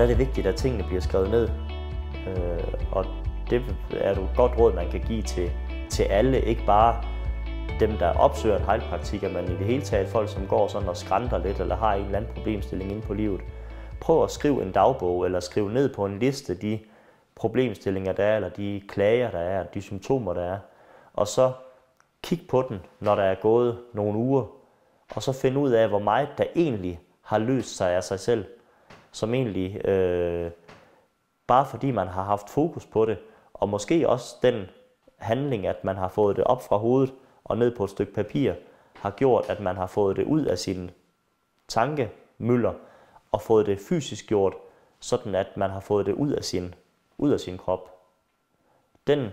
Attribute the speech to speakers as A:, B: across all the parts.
A: der er det vigtigt, at tingene bliver skrevet ned. Øh, og det er et godt råd, man kan give til, til alle, ikke bare dem, der opsøger en hejlpraktik, men i det hele taget folk, som går sådan og skrænter lidt, eller har en eller anden problemstilling inde på livet. Prøv at skrive en dagbog, eller skriv ned på en liste de problemstillinger, der er, eller de klager, der er, de symptomer, der er. Og så kig på den, når der er gået nogle uger, og så find ud af, hvor meget der egentlig har løst sig af sig selv som egentlig, øh, bare fordi man har haft fokus på det, og måske også den handling, at man har fået det op fra hovedet og ned på et stykke papir, har gjort, at man har fået det ud af sin tankemøller og fået det fysisk gjort, sådan at man har fået det ud af sin, ud af sin krop. Den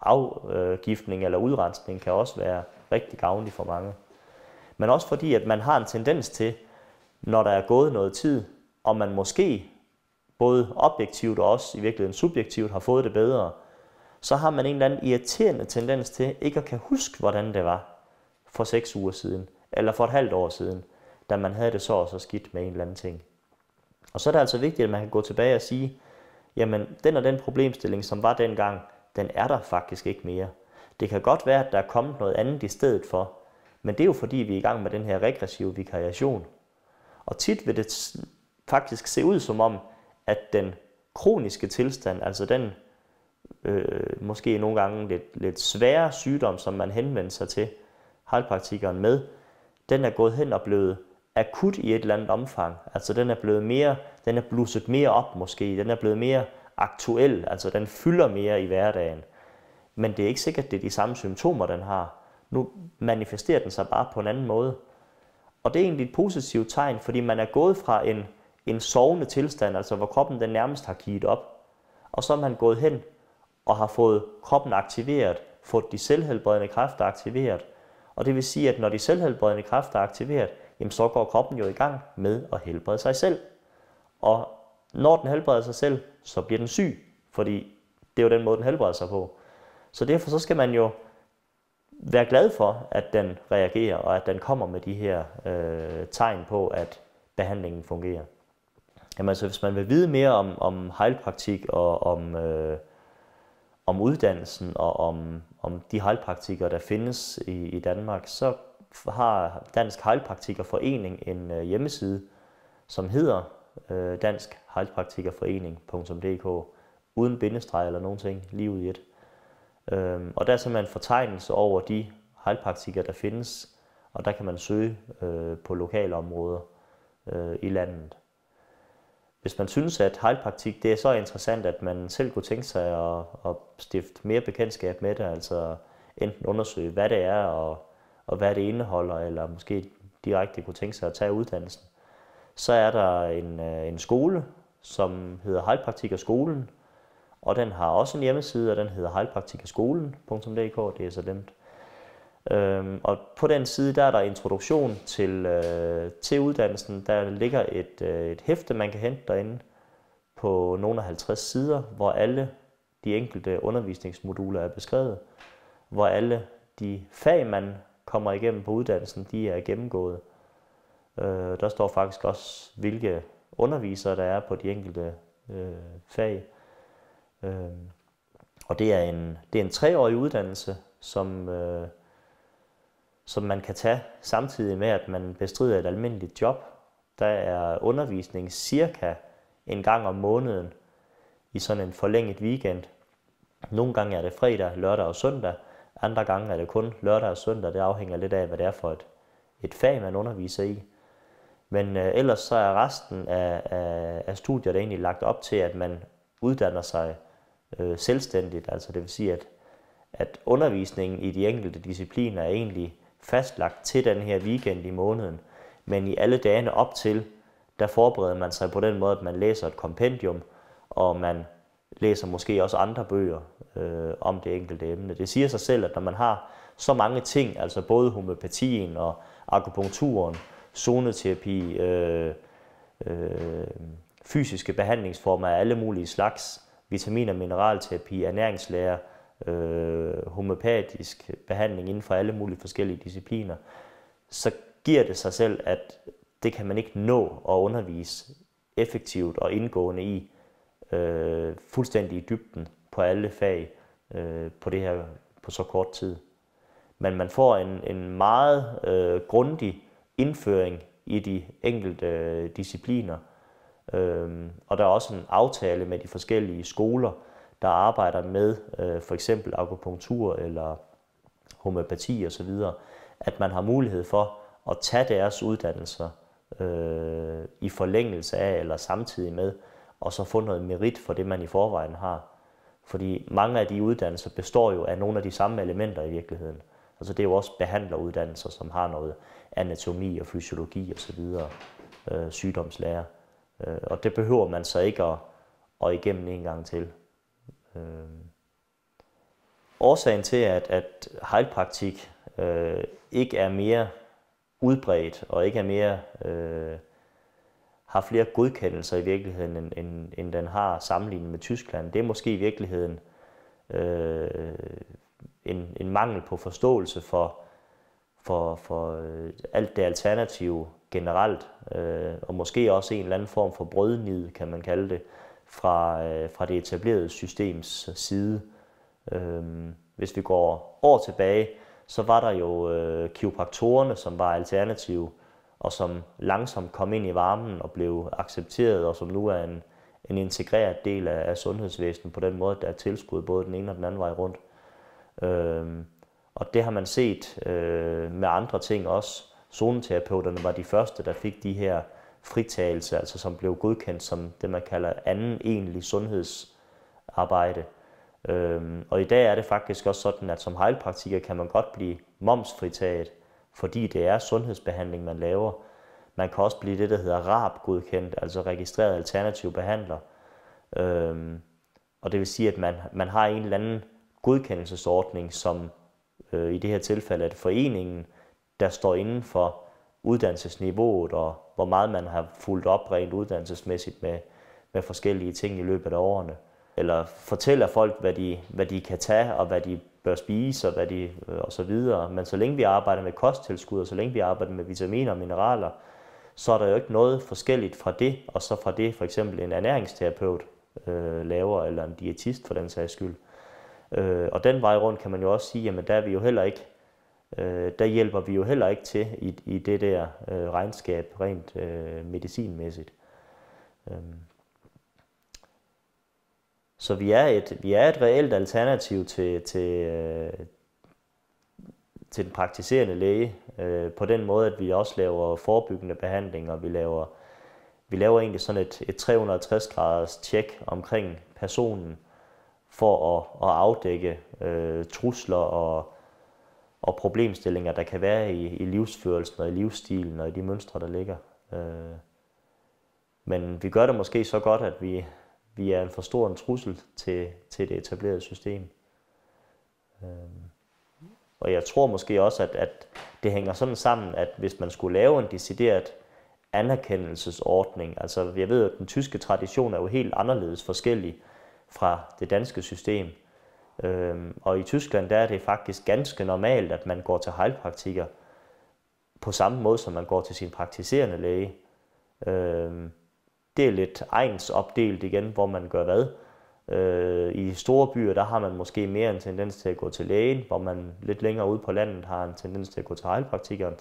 A: afgiftning eller udrensning kan også være rigtig gavnlig for mange. Men også fordi, at man har en tendens til, når der er gået noget tid, om man måske både objektivt og også i virkeligheden subjektivt har fået det bedre, så har man en eller anden irriterende tendens til ikke at kan huske, hvordan det var for seks uger siden, eller for et halvt år siden, da man havde det så og så skidt med en eller anden ting. Og så er det altså vigtigt, at man kan gå tilbage og sige, jamen den og den problemstilling, som var dengang, den er der faktisk ikke mere. Det kan godt være, at der er kommet noget andet i stedet for, men det er jo fordi, vi er i gang med den her regressive vikariation. Og tit vil det faktisk se ud som om, at den kroniske tilstand, altså den øh, måske nogle gange lidt, lidt svære sygdom, som man henvender sig til halvpraktikeren med, den er gået hen og blevet akut i et eller andet omfang. Altså den er blevet mere, den er blusset mere op måske, den er blevet mere aktuel, altså den fylder mere i hverdagen. Men det er ikke sikkert, at det er de samme symptomer, den har. Nu manifesterer den sig bare på en anden måde. Og det er egentlig et positivt tegn, fordi man er gået fra en en sovende tilstand, altså hvor kroppen den nærmest har kigget op. Og så er man gået hen og har fået kroppen aktiveret, fået de selvhelbredende kræfter aktiveret. Og det vil sige, at når de selvhelbredende kræfter er aktiveret, jamen så går kroppen jo i gang med at helbrede sig selv. Og når den helbreder sig selv, så bliver den syg, fordi det er jo den måde, den helbreder sig på. Så derfor så skal man jo være glad for, at den reagerer, og at den kommer med de her øh, tegn på, at behandlingen fungerer. Jamen altså, hvis man vil vide mere om, om heilpraktik og om, øh, om uddannelsen og om, om de heilpraktikere, der findes i, i Danmark, så har Dansk Forening en øh, hjemmeside, som hedder øh, Dansk uden bindestreg eller nogen ting, lige ud i et. Øh, og der er simpelthen en fortegnelse over de heilpraktikere, der findes, og der kan man søge øh, på lokale områder øh, i landet hvis man synes, at hejlpraktik det er så interessant, at man selv kunne tænke sig at, at stifte mere bekendtskab med det, altså enten undersøge, hvad det er og, og hvad det indeholder, eller måske direkte kunne tænke sig at tage uddannelsen, så er der en, øh, en skole, som hedder Hejlpraktik og Skolen, og den har også en hjemmeside, og den hedder hejlpraktikerskolen.dk, det er så nemt Øhm, og på den side, der er der introduktion til, øh, til uddannelsen. Der ligger et, øh, et hæfte, man kan hente derinde på nogle af 50 sider, hvor alle de enkelte undervisningsmoduler er beskrevet, hvor alle de fag, man kommer igennem på uddannelsen, de er gennemgået. Øh, der står faktisk også, hvilke undervisere der er på de enkelte øh, fag. Øh, og det er en, det er en treårig uddannelse, som... Øh, som man kan tage samtidig med, at man bestrider et almindeligt job. Der er undervisning cirka en gang om måneden i sådan en forlænget weekend. Nogle gange er det fredag, lørdag og søndag. Andre gange er det kun lørdag og søndag. Det afhænger lidt af, hvad det er for et, et fag, man underviser i. Men øh, ellers så er resten af, af, af studiet egentlig lagt op til, at man uddanner sig øh, selvstændigt. Altså det vil sige, at, at undervisningen i de enkelte discipliner er egentlig fastlagt til den her weekend i måneden. Men i alle dagene op til, der forbereder man sig på den måde, at man læser et kompendium, og man læser måske også andre bøger øh, om det enkelte emne. Det siger sig selv, at når man har så mange ting, altså både homeopatien og akupunkturen, zoneterapi, øh, øh, fysiske behandlingsformer af alle mulige slags, vitaminer, mineralterapi, ernæringslære, øh, homopatisk behandling inden for alle mulige forskellige discipliner, så giver det sig selv, at det kan man ikke nå at undervise effektivt og indgående i øh, fuldstændig i dybden på alle fag øh, på det her på så kort tid. Men man får en, en meget øh, grundig indføring i de enkelte øh, discipliner, øh, og der er også en aftale med de forskellige skoler, der arbejder med øh, for eksempel akupunktur eller homøopati osv., at man har mulighed for at tage deres uddannelser øh, i forlængelse af eller samtidig med, og så få noget merit for det, man i forvejen har. Fordi mange af de uddannelser består jo af nogle af de samme elementer i virkeligheden. Altså det er jo også behandleruddannelser, som har noget anatomi og fysiologi osv., og øh, sygdomslære. Øh, og det behøver man så ikke at, at igennem en gang til. Øh, årsagen til, at, at hejlpraktik øh, ikke er mere udbredt og ikke er mere øh, har flere godkendelser i virkeligheden, end, end, end den har sammenlignet med Tyskland, det er måske i virkeligheden øh, en, en mangel på forståelse for, for, for øh, alt det alternative generelt, øh, og måske også en eller anden form for brødnid, kan man kalde det, fra, øh, fra det etablerede systems side. Øhm, hvis vi går år tilbage, så var der jo øh, kiropraktorerne, som var alternative, og som langsomt kom ind i varmen og blev accepteret, og som nu er en, en integreret del af, af sundhedsvæsenet på den måde, der er tilskud både den ene og den anden vej rundt. Øhm, og det har man set øh, med andre ting også. Zoneterapeuterne var de første, der fik de her fritagelse, altså som blev godkendt som det, man kalder anden egentlig sundhedsarbejde. Øhm, og i dag er det faktisk også sådan, at som hejlpraktiker kan man godt blive momsfritaget, fordi det er sundhedsbehandling, man laver. Man kan også blive det, der hedder RAB-godkendt, altså registreret alternativ behandler. Øhm, og det vil sige, at man, man har en eller anden godkendelsesordning, som øh, i det her tilfælde er det foreningen, der står inden for uddannelsesniveauet og hvor meget man har fulgt op rent uddannelsesmæssigt med, med forskellige ting i løbet af årene. Eller fortæller folk, hvad de, hvad de kan tage og hvad de bør spise og, hvad de, øh, og så videre. Men så længe vi arbejder med kosttilskud og så længe vi arbejder med vitaminer og mineraler, så er der jo ikke noget forskelligt fra det, og så fra det for eksempel en ernæringsterapeut øh, laver, eller en diætist for den sags skyld. Øh, og den vej rundt kan man jo også sige, jamen der er vi jo heller ikke øh, der hjælper vi jo heller ikke til i, i det der øh, regnskab rent øh, medicinmæssigt. Øhm. Så vi er et, vi er et reelt alternativ til, til, øh, til den praktiserende læge, øh, på den måde, at vi også laver forebyggende behandlinger, vi laver, vi laver egentlig sådan et, et 360-graders tjek omkring personen, for at, at afdække øh, trusler og og problemstillinger, der kan være i, i livsførelsen og i livsstilen og i de mønstre, der ligger. Øh, men vi gør det måske så godt, at vi, vi er en for stor en trussel til, til det etablerede system. Øh, og jeg tror måske også, at, at det hænger sådan sammen, at hvis man skulle lave en decideret anerkendelsesordning, altså jeg ved, at den tyske tradition er jo helt anderledes forskellig fra det danske system, Øhm, og i Tyskland der er det faktisk ganske normalt, at man går til heilpraktiker på samme måde, som man går til sin praktiserende læge. Øhm, det er lidt opdelt igen, hvor man gør hvad. Øh, I store byer, der har man måske mere en tendens til at gå til lægen, hvor man lidt længere ude på landet har en tendens til at gå til heilpraktikeren.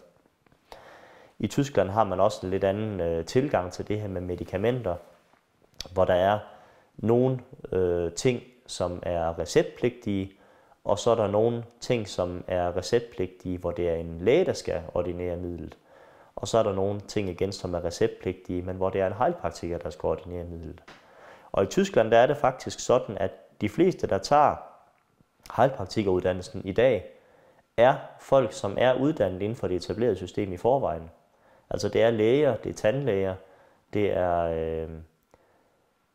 A: I Tyskland har man også en lidt anden øh, tilgang til det her med medicamenter, hvor der er nogle øh, ting, som er receptpligtige, og så er der nogle ting, som er receptpligtige, hvor det er en læge, der skal ordinere midlet. Og så er der nogle ting igen, som er receptpligtige, men hvor det er en hejlpraktiker, der skal ordinere midlet. Og i Tyskland der er det faktisk sådan, at de fleste, der tager hejlpraktikeruddannelsen i dag, er folk, som er uddannet inden for det etablerede system i forvejen. Altså det er læger, det er tandlæger, det er øh,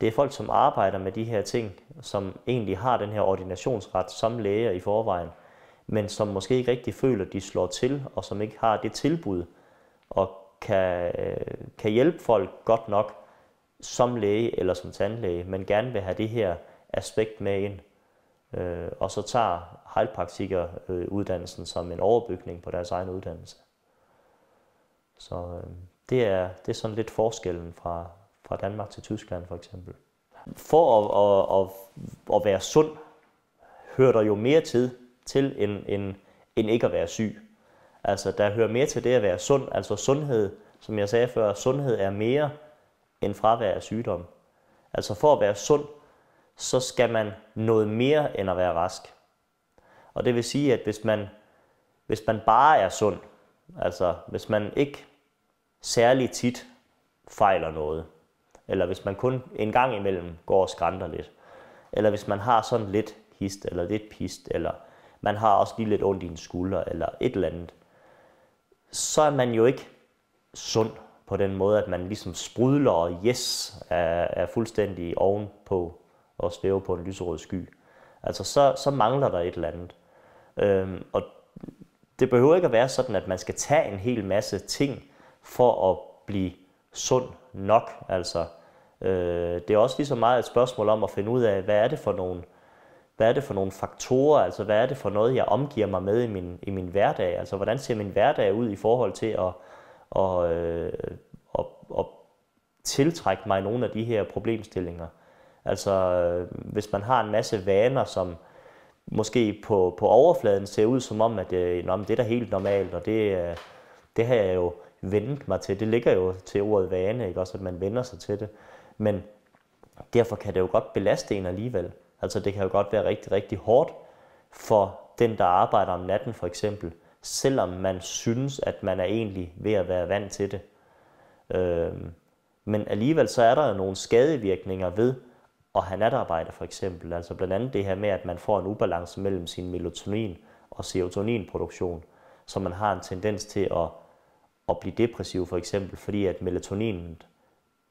A: det er folk, som arbejder med de her ting, som egentlig har den her ordinationsret som læger i forvejen, men som måske ikke rigtig føler, at de slår til, og som ikke har det tilbud, og kan, øh, kan hjælpe folk godt nok som læge eller som tandlæge, men gerne vil have det her aspekt med ind. Øh, og så tager hejlpraktikeruddannelsen øh, som en overbygning på deres egen uddannelse. Så øh, det, er, det er sådan lidt forskellen fra, fra Danmark til Tyskland for eksempel. For at, at, at, at være sund, hører der jo mere tid til, end, end, end ikke at være syg. Altså, der hører mere til det at være sund. Altså sundhed, som jeg sagde før, sundhed er mere end fravær af sygdom. Altså for at være sund, så skal man noget mere end at være rask. Og det vil sige, at hvis man, hvis man bare er sund, altså hvis man ikke særlig tit fejler noget, eller hvis man kun en gang imellem går og skrænter lidt, eller hvis man har sådan lidt hist, eller lidt pist, eller man har også lige lidt ondt i en skulder, eller et eller andet, så er man jo ikke sund på den måde, at man ligesom sprudler og yes, er, er fuldstændig ovenpå og svæver på en lyserød sky. Altså, så, så mangler der et eller andet. Øhm, og det behøver ikke at være sådan, at man skal tage en hel masse ting for at blive sund nok. Altså, Øh, det er også lige så meget et spørgsmål om at finde ud af, hvad er det for nogle hvad er det for nogle faktorer, altså hvad er det for noget, jeg omgiver mig med i min, i min hverdag, altså hvordan ser min hverdag ud i forhold til at, at, at, at, at tiltrække mig nogle af de her problemstillinger. Altså øh, hvis man har en masse vaner, som måske på, på overfladen ser ud som om, at det, øh, nå, men det er da helt normalt, og det, øh, det har jeg jo vendt mig til. Det ligger jo til ordet vane, ikke? også at man vender sig til det men derfor kan det jo godt belaste en alligevel. Altså det kan jo godt være rigtig, rigtig hårdt for den, der arbejder om natten for eksempel, selvom man synes, at man er egentlig ved at være vant til det. Øh, men alligevel så er der jo nogle skadevirkninger ved at have natarbejde for eksempel. Altså blandt andet det her med, at man får en ubalance mellem sin melatonin og serotoninproduktion, så man har en tendens til at, at blive depressiv for eksempel, fordi at melatoninet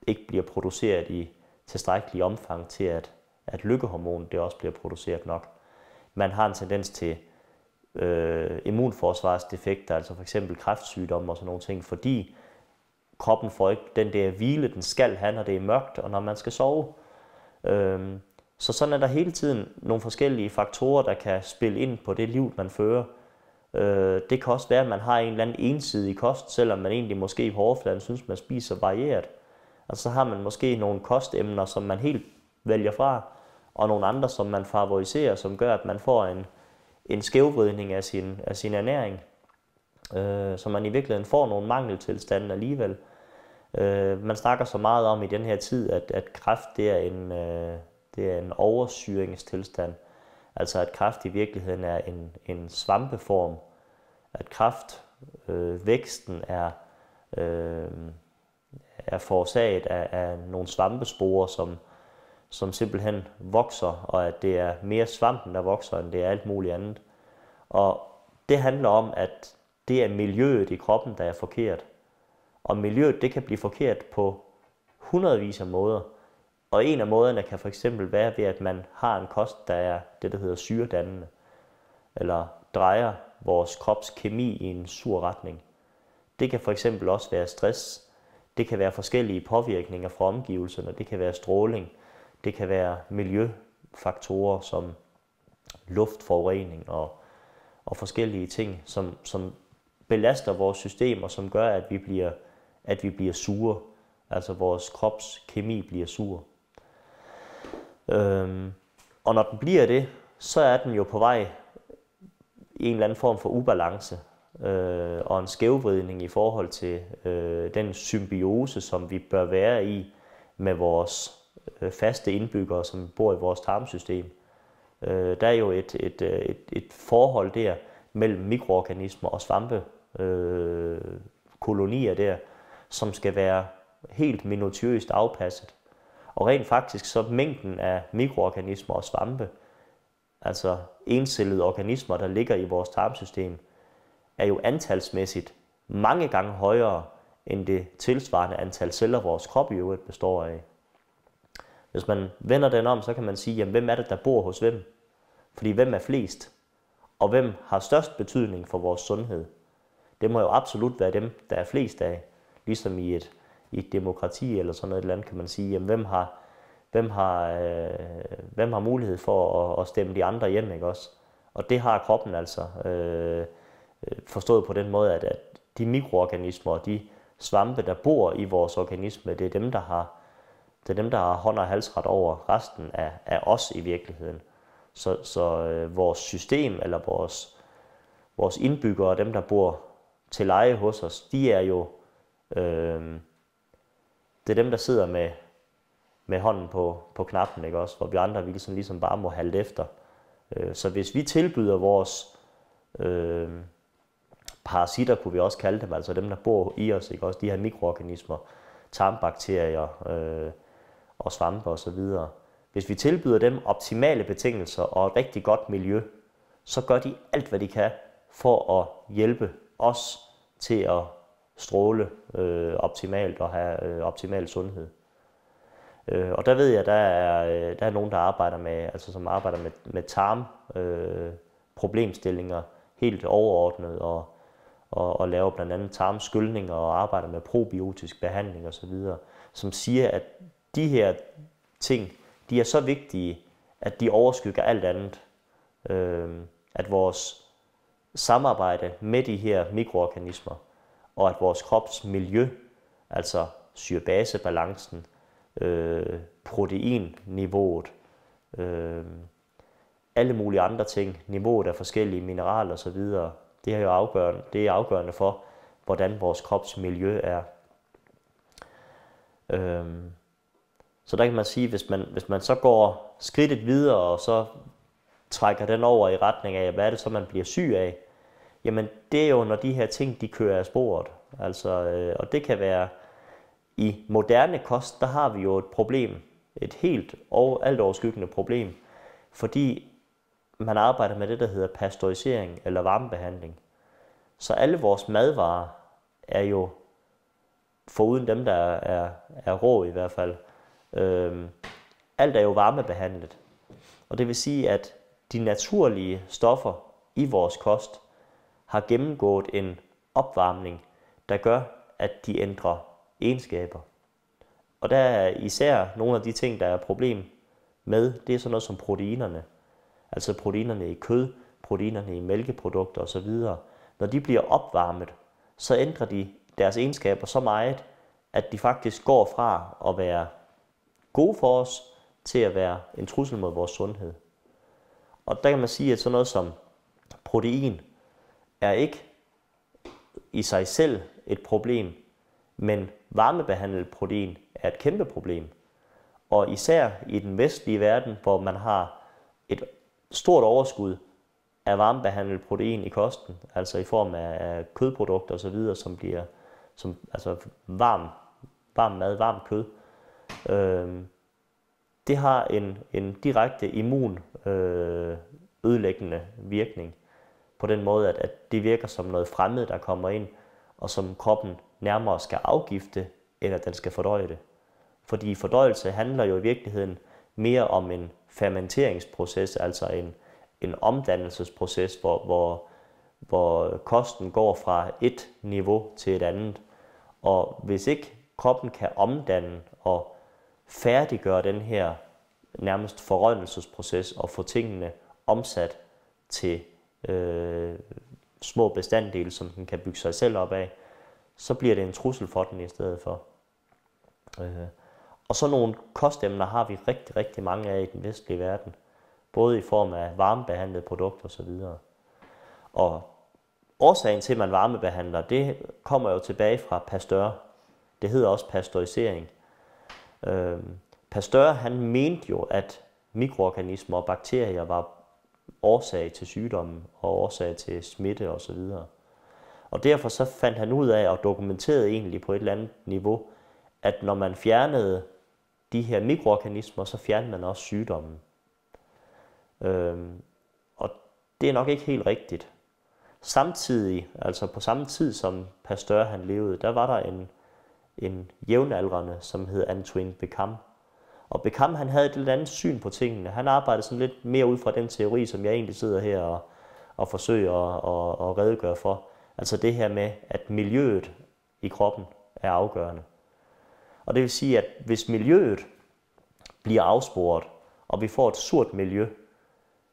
A: ikke bliver produceret i tilstrækkelig omfang til, at, at lykkehormonet det også bliver produceret nok. Man har en tendens til øh, immunforsvarsdefekter, altså for eksempel kræftsygdomme og sådan nogle ting, fordi kroppen får ikke den der hvile, den skal have, når det er mørkt og når man skal sove. Øh, så sådan er der hele tiden nogle forskellige faktorer, der kan spille ind på det liv, man fører. Øh, det kan også være, at man har en eller anden ensidig kost, selvom man egentlig måske i overfladen synes, man spiser varieret. Altså, så har man måske nogle kostemner, som man helt vælger fra, og nogle andre, som man favoriserer, som gør, at man får en, en skævvridning af sin, af sin ernæring. Øh, så man i virkeligheden får nogle mangeltilstande alligevel. Øh, man snakker så meget om i den her tid, at, at kræft det er en, øh, det er en oversyringstilstand. Altså at kræft i virkeligheden er en, en svampeform. At kræftvæksten øh, er øh, er forårsaget af, af nogle svampesporer, som, som simpelthen vokser, og at det er mere svampen, der vokser, end det er alt muligt andet. Og det handler om, at det er miljøet i kroppen, der er forkert. Og miljøet, det kan blive forkert på hundredvis af måder. Og en af måderne kan for eksempel være ved, at man har en kost, der er det, der hedder syredannende, eller drejer vores krops kemi i en sur retning. Det kan for eksempel også være stress, det kan være forskellige påvirkninger fra omgivelserne, det kan være stråling, det kan være miljøfaktorer som luftforurening og, og forskellige ting, som, som belaster vores system og som gør, at vi bliver, at vi bliver sure. Altså vores krops kemi bliver sur. Øhm, og når den bliver det, så er den jo på vej i en eller anden form for ubalance øh, og en skævvridning i forhold til øh, den symbiose, som vi bør være i med vores øh, faste indbyggere, som bor i vores tarmsystem. Øh, der er jo et, et, øh, et, et forhold der mellem mikroorganismer og svampe, øh, kolonier der, som skal være helt minutiøst afpasset. Og rent faktisk så mængden af mikroorganismer og svampe, altså encellede organismer, der ligger i vores tarmsystem, er jo antalsmæssigt mange gange højere end det tilsvarende antal celler, vores krop i øvrigt består af. Hvis man vender den om, så kan man sige, jamen, hvem er det, der bor hos hvem? Fordi hvem er flest? Og hvem har størst betydning for vores sundhed? Det må jo absolut være dem, der er flest af. Ligesom i et, i et demokrati eller sådan noget land, kan man sige, jamen, hvem har, hvem har, øh, hvem har mulighed for at, at stemme de andre hjem, ikke også? Og det har kroppen altså. Øh, Øh, forstået på den måde, at, at de mikroorganismer og de svampe, der bor i vores organisme, det er dem, der har, det er dem, der har hånd og halsret over resten af, af os i virkeligheden. Så, så øh, vores system eller vores, vores indbyggere, dem der bor til leje hos os, de er jo øh, det er dem, der sidder med, med hånden på, på knappen, ikke også? hvor vi andre vi ligesom, ligesom bare må halte efter. Øh, så hvis vi tilbyder vores øh, parasitter kunne vi også kalde dem, altså dem, der bor i os, ikke? også de her mikroorganismer, tarmbakterier øh, og svampe osv. Og Hvis vi tilbyder dem optimale betingelser og et rigtig godt miljø, så gør de alt, hvad de kan for at hjælpe os til at stråle øh, optimalt og have øh, optimal sundhed. Øh, og der ved jeg, der er, øh, der er nogen, der arbejder med, altså som arbejder med, med tarm, øh, problemstillinger helt overordnet og og, og laver blandt andet tarmskyldninger og arbejder med probiotisk behandling osv., som siger, at de her ting, de er så vigtige, at de overskygger alt andet. Øh, at vores samarbejde med de her mikroorganismer, og at vores krops miljø, altså syrebasebalancen, øh, proteinniveauet, øh, alle mulige andre ting, niveauet af forskellige mineraler osv., det er jo afgørende, det er afgørende for, hvordan vores miljø er. Øhm, så der kan man sige, hvis man, hvis man så går skridtet videre, og så trækker den over i retning af, hvad er det så, man bliver syg af? Jamen, det er jo, når de her ting, de kører af sporet. Altså, øh, og det kan være, i moderne kost, der har vi jo et problem. Et helt og alt overskyggende problem. Fordi man arbejder med det, der hedder pasteurisering eller varmebehandling. Så alle vores madvarer er jo, foruden dem, der er, er, er rå i hvert fald, øh, alt er jo varmebehandlet. Og det vil sige, at de naturlige stoffer i vores kost har gennemgået en opvarmning, der gør, at de ændrer egenskaber. Og der er især nogle af de ting, der er problem med, det er sådan noget som proteinerne altså proteinerne i kød, proteinerne i mælkeprodukter osv., når de bliver opvarmet, så ændrer de deres egenskaber så meget, at de faktisk går fra at være gode for os, til at være en trussel mod vores sundhed. Og der kan man sige, at sådan noget som protein er ikke i sig selv et problem, men varmebehandlet protein er et kæmpe problem. Og især i den vestlige verden, hvor man har et stort overskud af varmebehandlet protein i kosten, altså i form af kødprodukter osv., som bliver som, altså varm, varm mad, varm kød. Øh, det har en, en direkte immun øh, ødelæggende virkning på den måde, at, at det virker som noget fremmed, der kommer ind, og som kroppen nærmere skal afgifte, eller den skal fordøje det. Fordi fordøjelse handler jo i virkeligheden mere om en fermenteringsproces, altså en, en omdannelsesproces, hvor, hvor, hvor kosten går fra et niveau til et andet. Og hvis ikke kroppen kan omdanne og færdiggøre den her nærmest forrådnelsesproces og få tingene omsat til øh, små bestanddele, som den kan bygge sig selv op af, så bliver det en trussel for den i stedet for. Øh. Og så nogle kostemner har vi rigtig, rigtig mange af i den vestlige verden. Både i form af varmebehandlede produkter osv. Og årsagen til, at man varmebehandler, det kommer jo tilbage fra Pasteur. Det hedder også pasteurisering. Øhm, Pasteur han mente jo, at mikroorganismer og bakterier var årsag til sygdommen og årsag til smitte osv. Og derfor så fandt han ud af og dokumenterede egentlig på et eller andet niveau, at når man fjernede de her mikroorganismer, så fjerner man også sygdommen. Øhm, og det er nok ikke helt rigtigt. Samtidig, altså på samme tid som Pasteur han levede, der var der en, en jævnaldrende, som hed Antoine Beckham. Og Beckham han havde et lidt andet syn på tingene. Han arbejdede sådan lidt mere ud fra den teori, som jeg egentlig sidder her og, og forsøger at, at, at redegøre for. Altså det her med, at miljøet i kroppen er afgørende. Og det vil sige, at hvis miljøet bliver afsporet, og vi får et surt miljø,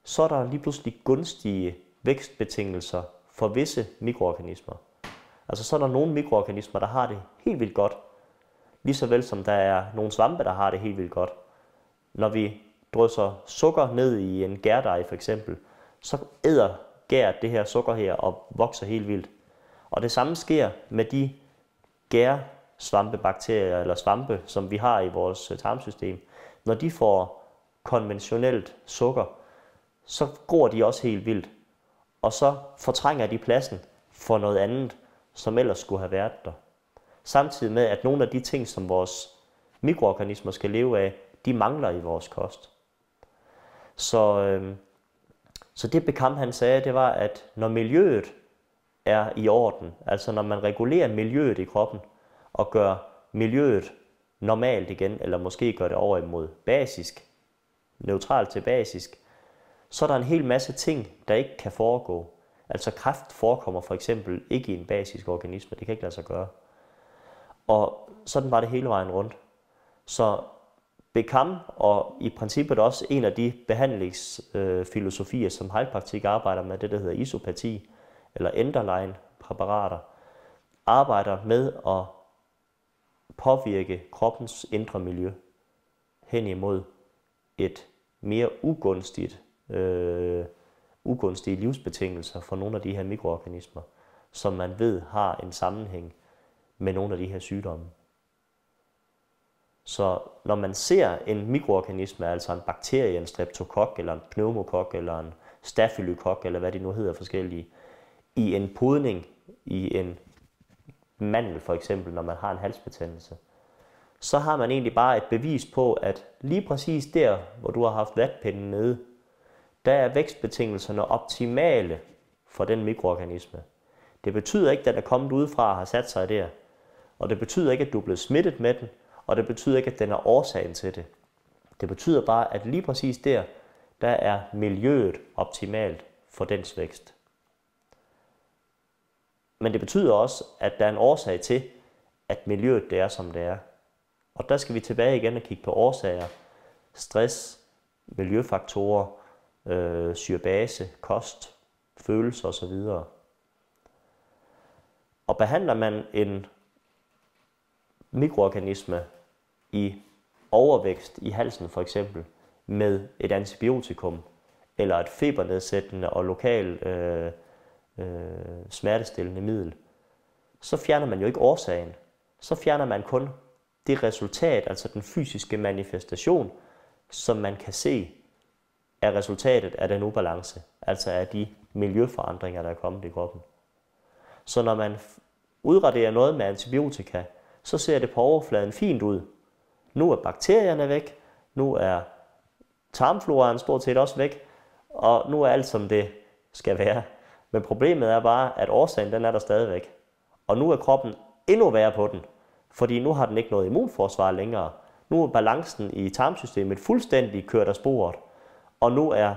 A: så er der lige pludselig gunstige vækstbetingelser for visse mikroorganismer. Altså så er der nogle mikroorganismer, der har det helt vildt godt, lige så vel som der er nogle svampe, der har det helt vildt godt. Når vi drysser sukker ned i en gærdej for eksempel, så æder gær det her sukker her og vokser helt vildt. Og det samme sker med de gær svampebakterier eller svampe, som vi har i vores øh, tarmsystem, når de får konventionelt sukker, så går de også helt vildt. Og så fortrænger de pladsen for noget andet, som ellers skulle have været der. Samtidig med, at nogle af de ting, som vores mikroorganismer skal leve af, de mangler i vores kost. Så, øh, så det Bekam han sagde, det var, at når miljøet er i orden, altså når man regulerer miljøet i kroppen, og gøre miljøet normalt igen, eller måske gøre det over imod basisk, neutralt til basisk, så er der en hel masse ting, der ikke kan foregå. Altså kræft forekommer for eksempel ikke i en basisk organisme, det kan ikke lade sig gøre. Og sådan var det hele vejen rundt. Så Bekam, og i princippet også en af de behandlingsfilosofier, øh, som Heilpraktik arbejder med, det der hedder isopati, eller enderline-præparater, arbejder med at påvirke kroppens indre miljø hen imod et mere ugunstigt, øh, ugunstige livsbetingelser for nogle af de her mikroorganismer, som man ved har en sammenhæng med nogle af de her sygdomme. Så når man ser en mikroorganisme, altså en bakterie, en streptokok, eller en pneumokok, eller en staphylokok, eller hvad de nu hedder forskellige, i en podning, i en mandel for eksempel, når man har en halsbetændelse, så har man egentlig bare et bevis på, at lige præcis der, hvor du har haft vatpinden nede, der er vækstbetingelserne optimale for den mikroorganisme. Det betyder ikke, at den er kommet udefra og har sat sig der. Og det betyder ikke, at du er blevet smittet med den, og det betyder ikke, at den er årsagen til det. Det betyder bare, at lige præcis der, der er miljøet optimalt for dens vækst. Men det betyder også, at der er en årsag til, at miljøet det er, som det er. Og der skal vi tilbage igen og kigge på årsager. Stress, miljøfaktorer, øh, syrebase, kost, følelser osv. Og behandler man en mikroorganisme i overvækst i halsen for eksempel med et antibiotikum eller et febernedsættende og lokal øh, øh, smertestillende middel, så fjerner man jo ikke årsagen. Så fjerner man kun det resultat, altså den fysiske manifestation, som man kan se er resultatet af den ubalance, altså af de miljøforandringer, der er kommet i kroppen. Så når man udraderer noget med antibiotika, så ser det på overfladen fint ud. Nu er bakterierne væk, nu er tarmfloraen stort set også væk, og nu er alt, som det skal være. Men problemet er bare, at årsagen den er der stadigvæk. Og nu er kroppen endnu værre på den, fordi nu har den ikke noget immunforsvar længere. Nu er balancen i tarmsystemet fuldstændig kørt af sporet, og nu er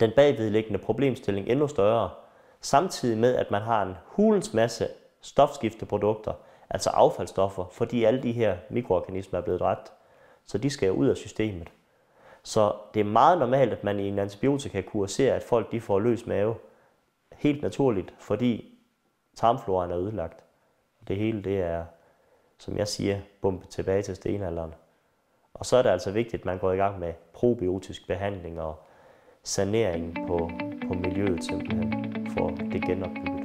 A: den bagvedliggende problemstilling endnu større, samtidig med, at man har en hulens masse stofskifteprodukter, altså affaldsstoffer, fordi alle de her mikroorganismer er blevet dræbt. Så de skal jo ud af systemet. Så det er meget normalt, at man i en antibiotikakur ser, at folk de får løs mave, helt naturligt, fordi tarmfloraen er ødelagt. Det hele det er, som jeg siger, bumpet tilbage til stenalderen. Og så er det altså vigtigt, at man går i gang med probiotisk behandling og sanering på, på miljøet simpelthen, for det genopbygget.